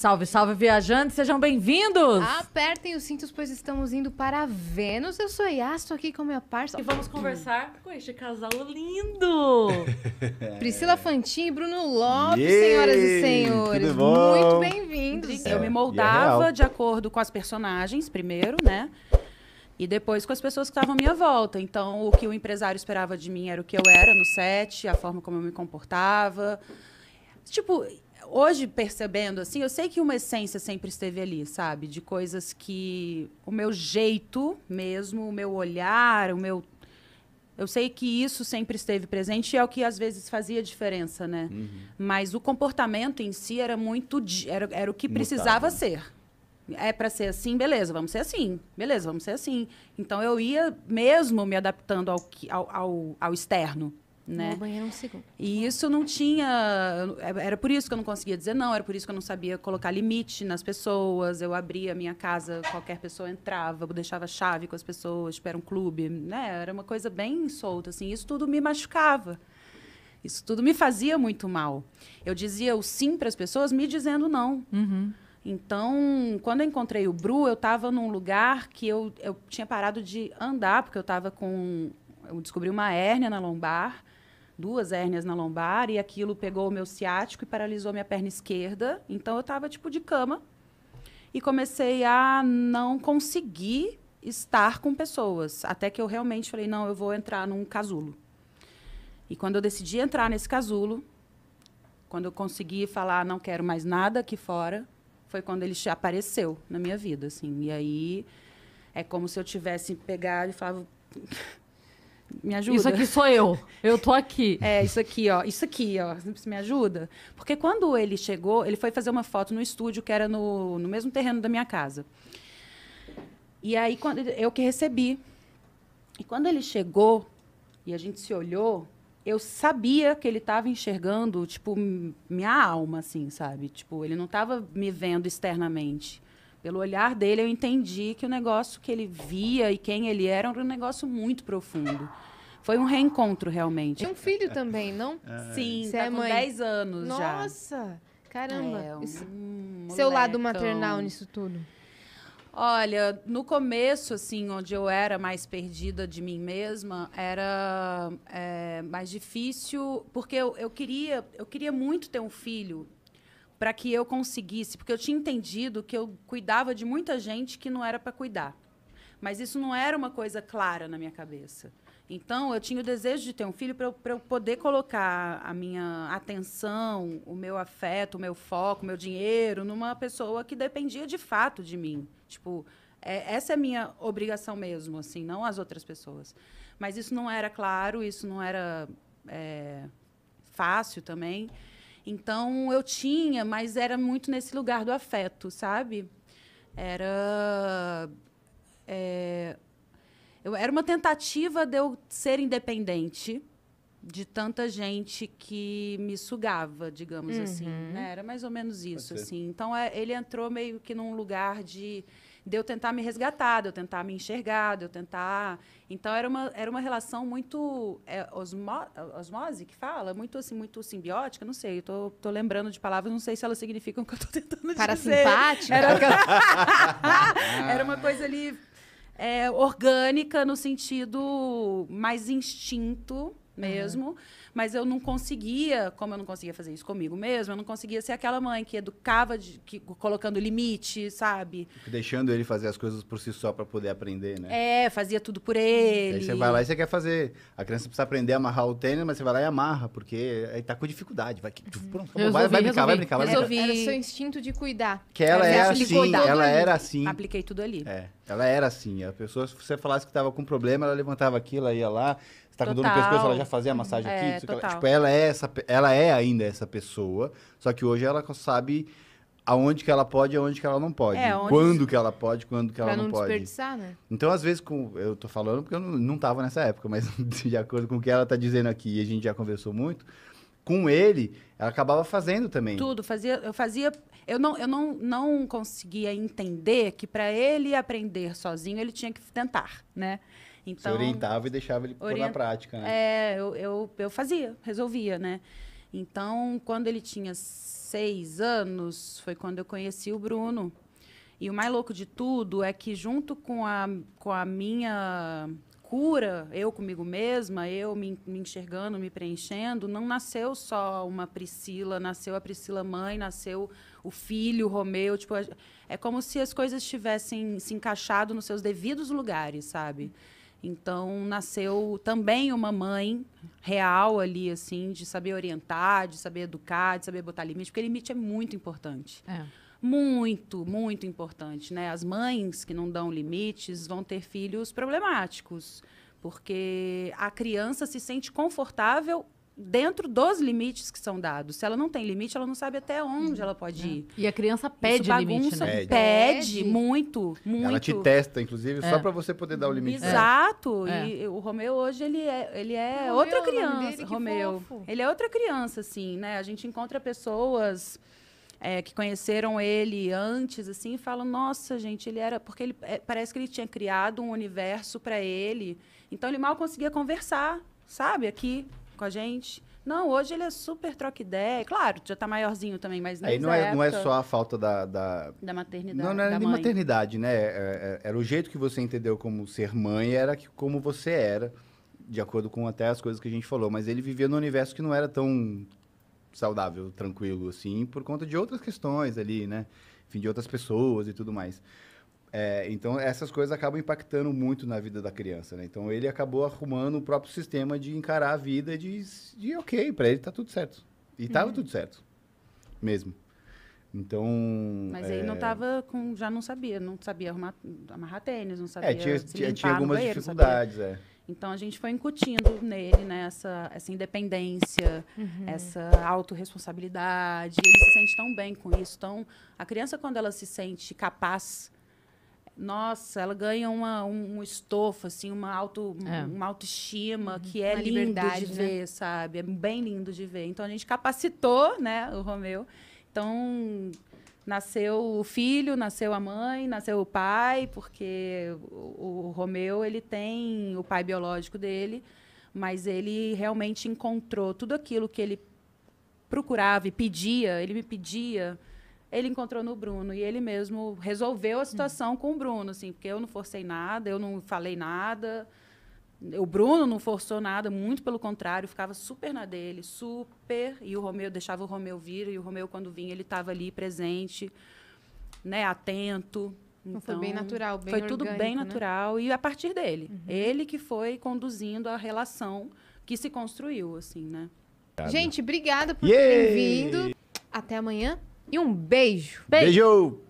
Salve, salve, viajantes, sejam bem-vindos! Apertem os cintos, pois estamos indo para Vênus. Eu sou Yas, estou aqui com minha parça. E vamos conversar com este casal lindo! Priscila Fantin e Bruno Lopes, yeah, senhoras e senhores. Muito bem-vindos! Eu me é moldava de acordo com as personagens, primeiro, né? E depois com as pessoas que estavam à minha volta. Então, o que o empresário esperava de mim era o que eu era no set, a forma como eu me comportava. Tipo, hoje percebendo assim, eu sei que uma essência sempre esteve ali, sabe? De coisas que o meu jeito mesmo, o meu olhar, o meu eu sei que isso sempre esteve presente e é o que às vezes fazia diferença, né? Uhum. Mas o comportamento em si era muito era, era o que precisava ser. É para ser assim, beleza, vamos ser assim. Beleza, vamos ser assim. Então eu ia mesmo me adaptando ao, ao, ao, ao externo né? No banheiro um segundo. E isso não tinha. Era por isso que eu não conseguia dizer não, era por isso que eu não sabia colocar limite nas pessoas. Eu abria a minha casa, qualquer pessoa entrava, eu deixava chave com as pessoas, tipo, era um clube, né? Era uma coisa bem solta, assim. Isso tudo me machucava. Isso tudo me fazia muito mal. Eu dizia o sim para as pessoas, me dizendo não. Uhum. Então, quando eu encontrei o Bru, eu estava num lugar que eu, eu tinha parado de andar, porque eu estava com. Eu descobri uma hérnia na lombar duas hérnias na lombar e aquilo pegou o meu ciático e paralisou minha perna esquerda. Então eu estava tipo de cama e comecei a não conseguir estar com pessoas, até que eu realmente falei, não, eu vou entrar num casulo. E quando eu decidi entrar nesse casulo, quando eu consegui falar não quero mais nada aqui fora, foi quando ele apareceu na minha vida, assim. E aí é como se eu tivesse pegado e falado me ajuda? Isso aqui sou eu. Eu tô aqui. É, isso aqui, ó. Isso aqui, ó. Você me ajuda? Porque quando ele chegou, ele foi fazer uma foto no estúdio que era no, no mesmo terreno da minha casa. E aí quando, eu que recebi. E quando ele chegou e a gente se olhou, eu sabia que ele estava enxergando, tipo, minha alma, assim, sabe? Tipo, ele não estava me vendo externamente. Pelo olhar dele, eu entendi que o negócio que ele via e quem ele era era um negócio muito profundo. Foi um reencontro, realmente. Tem um filho também, não? É. Sim, Você tá é com mãe? 10 anos Nossa, já. Nossa, caramba. É, um seu lado maternal nisso tudo. Olha, no começo, assim, onde eu era mais perdida de mim mesma, era é, mais difícil, porque eu, eu, queria, eu queria muito ter um filho para que eu conseguisse, porque eu tinha entendido que eu cuidava de muita gente que não era para cuidar. Mas isso não era uma coisa clara na minha cabeça. Então, eu tinha o desejo de ter um filho para eu, eu, poder colocar a minha atenção, o meu afeto, o meu foco, o meu dinheiro numa pessoa que dependia de fato de mim. Tipo, é, essa é a minha obrigação mesmo, assim, não as outras pessoas. Mas isso não era claro, isso não era é, fácil também. Então eu tinha, mas era muito nesse lugar do afeto, sabe? Era. É, eu, era uma tentativa de eu ser independente de tanta gente que me sugava, digamos assim, uhum. assim. Né? Era mais ou menos isso, assim. Então é, ele entrou meio que num lugar de de eu tentar me resgatar, de eu tentar me enxergar, de eu tentar. Então era uma, era uma relação muito é, osmo, osmose que fala, muito assim, muito simbiótica, não sei, eu tô, tô lembrando de palavras, não sei se elas significam o que eu tô tentando Para dizer. Parasimpática? Era... era uma coisa ali é, orgânica no sentido mais instinto mesmo, uhum. mas eu não conseguia, como eu não conseguia fazer isso comigo mesmo, eu não conseguia ser aquela mãe que educava, de, que, colocando limite, sabe? Deixando ele fazer as coisas por si só para poder aprender, né? É, fazia tudo por ele. Aí você vai lá e você quer fazer. A criança precisa aprender a amarrar o tênis, mas você vai lá e amarra, porque aí tá com dificuldade. Vai, uhum. pronto, vai, vai, vai brincar, vai brincar, vai brincar. Resolvi. Era o seu instinto de cuidar. Que ela, era assim, ela era assim. Apliquei tudo ali. É. Ela era assim. A pessoa, se você falasse que estava com problema, ela levantava aquilo, ela ia lá. Você tá com dor no pescoço, ela já fazia a massagem é, aqui. Ela, tipo, ela é, essa, ela é ainda essa pessoa, só que hoje ela sabe aonde que ela pode e aonde que ela não pode. É, onde... Quando que ela pode, quando que ela não, não pode. desperdiçar, né? Então, às vezes, com... eu tô falando porque eu não, não tava nessa época, mas de acordo com o que ela tá dizendo aqui, e a gente já conversou muito, com ele, ela acabava fazendo também. Tudo, fazia, eu fazia, eu não, eu não, não conseguia entender que para ele aprender sozinho ele tinha que tentar, né? Então, Você orientava e deixava ele orient... pôr na prática, né? É, eu, eu, eu fazia, resolvia, né? Então, quando ele tinha seis anos, foi quando eu conheci o Bruno. E o mais louco de tudo é que junto com a, com a minha cura, eu comigo mesma, eu me, me, enxergando, me preenchendo, não nasceu só uma Priscila, nasceu a Priscila mãe, nasceu o filho, o Romeu, tipo, é, é como se as coisas tivessem se encaixado nos seus devidos lugares, sabe? Então, nasceu também uma mãe real ali, assim, de saber orientar, de saber educar, de saber botar limite, porque limite é muito importante. É muito, muito importante. Né? As mães que não dão limites vão ter filhos problemáticos, porque a criança se sente confortável dentro dos limites que são dados. Se ela não tem limite, ela não sabe até onde ela pode é. ir. E a criança pede limite, né? Pede, pede, muito, muito. Ela te testa, inclusive, é. só para você poder dar o limite. Exato. É. é. E o Romeu hoje ele é, ele é Romeu, outra criança, dele, Romeu. Fofo. Ele é outra criança assim, né? A gente encontra pessoas é, que conheceram ele antes, assim, e falam, nossa, gente, ele era. Porque ele é, parece que ele tinha criado um universo para ele. Então ele mal conseguia conversar, sabe, aqui com a gente. Não, hoje ele é super troca ideia. Claro, já tá maiorzinho também, mas Aí não é, não é só a falta da. Da, da maternidade. Não, não era é nem mãe. maternidade, né? Era, é, é, era o jeito que você entendeu como ser mãe, era que, como você era de acordo com até as coisas que a gente falou, mas ele vivia num universo que não era tão saudável, tranquilo, assim, por conta de outras questões ali, né? Enfim, de outras pessoas e tudo mais. É, então, essas coisas acabam impactando muito na vida da criança, né? Então, ele acabou arrumando o próprio sistema de encarar a vida de, de ok, para ele tá tudo certo. E tava uhum. tudo certo, mesmo. Então... Mas é... não tava com... Já não sabia, não sabia arrumar, amarrar tênis, não é, sabia É, tinha, tinha, tinha algumas banheiro, dificuldades, é. Então a gente foi incutindo nele né, essa, essa independência, uhum. essa autorresponsabilidade. Ele se sente tão bem com isso. Então, a criança, quando ela se sente capaz, nossa, ela ganha uma, um, estofo, assim, uma, auto, é. uma autoestima uhum. que é uma lindo de né? ver, né? sabe? É bem lindo de ver. Então a gente capacitou né, o Romeu. Então, nasceu o filho, nasceu a mãe, nasceu o pai, porque o, o Romeu ele tem o pai biológico dele, mas ele realmente encontrou tudo aquilo que ele procurava e pedia, ele me pedia, ele encontrou no Bruno e ele mesmo resolveu a situação com o Bruno, assim, porque eu não forcei nada, eu não falei nada. O Bruno não forçou nada, muito pelo contrário, ficava super na dele, super. E o Romeu, deixava o Romeu vir, e o Romeu, quando vinha, ele estava ali presente, né, atento. Então, foi bem natural, bem Foi orgânico, tudo bem né? natural, né? e a partir dele. Uhum. Ele que foi conduzindo a relação que se construiu, assim, né? Gente, obrigada por yeah! terem vindo. Até amanhã e um beijo. Beijo! beijo.